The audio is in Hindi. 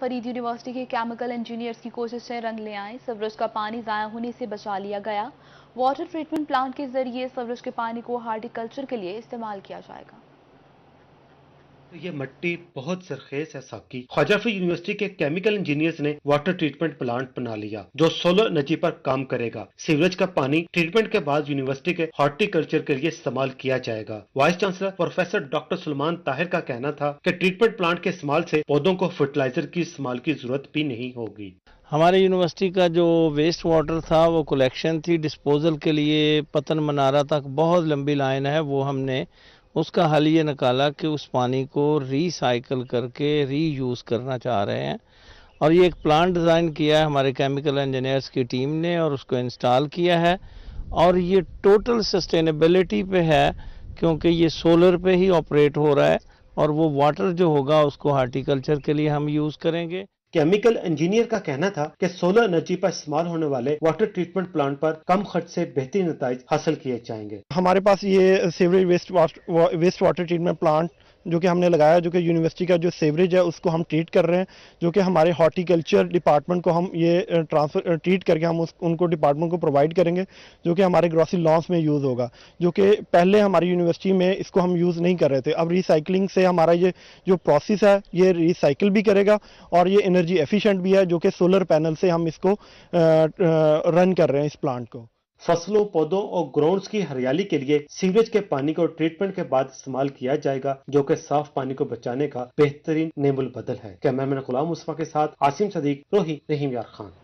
फरीद यूनिवर्सिटी के केमिकल इंजीनियर्स की कोशिश से रंग ले आए सवरज का पानी ज़ाया होने से बचा लिया गया वाटर ट्रीटमेंट प्लांट के जरिए सवरज के पानी को हार्टिकल्चर के लिए इस्तेमाल किया जाएगा तो ये मट्टी बहुत सरखेज है साकी ख्वाजाफी यूनिवर्सिटी के केमिकल इंजीनियर्स ने वाटर ट्रीटमेंट प्लांट बना लिया जो सोलर एनर्जी पर काम करेगा सीवरेज का पानी ट्रीटमेंट के बाद यूनिवर्सिटी के हॉर्टिकल्चर के लिए इस्तेमाल किया जाएगा vice chancellor professor doctor Salman Tahir का कहना था की ट्रीटमेंट प्लांट के इस्तेमाल ऐसी पौधों को फर्टिलाइजर की इस्तेमाल की जरूरत भी नहीं होगी हमारे यूनिवर्सिटी का जो वेस्ट वाटर था वो कलेक्शन थी डिस्पोजल के लिए पतन मनारा तक बहुत लंबी लाइन है वो हमने उसका हल ये निकाला कि उस पानी को रिसाइकल करके रीयूज़ करना चाह रहे हैं और ये एक प्लांट डिज़ाइन किया है हमारे केमिकल इंजीनियर्स की टीम ने और उसको इंस्टॉल किया है और ये टोटल सस्टेनेबिलिटी पे है क्योंकि ये सोलर पे ही ऑपरेट हो रहा है और वो वाटर जो होगा उसको हार्टिकल्चर के लिए हम यूज़ करेंगे केमिकल इंजीनियर का कहना था कि सोलर एनर्जी पर इस्तेमाल होने वाले वाटर ट्रीटमेंट प्लांट पर कम खर्च से बेहतरीन नतज हासिल किए जाएंगे हमारे पास ये sewerage waste water treatment plant जो कि हमने लगाया जो कि यूनिवर्सिटी का जो सेवरेज है उसको हम ट्रीट कर रहे हैं जो कि हमारे हॉर्टिकल्चर डिपार्टमेंट को हम ये ट्रांसफर ट्रीट करके हम उस उनको डिपार्टमेंट को प्रोवाइड करेंगे जो कि हमारे ग्रॉसरी लॉन्स में यूज़ होगा जो कि पहले हमारी यूनिवर्सिटी में इसको हम यूज़ नहीं कर रहे थे अब रिसाइकिलिंग से हमारा ये जो प्रोसेस है ये रिसाइकिल भी करेगा और ये एनर्जी एफिशेंट भी है जो कि सोलर पैनल से हम इसको रन कर रहे हैं इस प्लांट को फसलों पौधों और ग्राउंड्स की हरियाली के लिए सीवरेज के पानी को ट्रीटमेंट के बाद इस्तेमाल किया जाएगा जो कि साफ पानी को बचाने का बेहतरीन नेमुल बदल है कैमरामैन गुलाम उस्मा के साथ आसिम सदीक रोही रहीम यार खान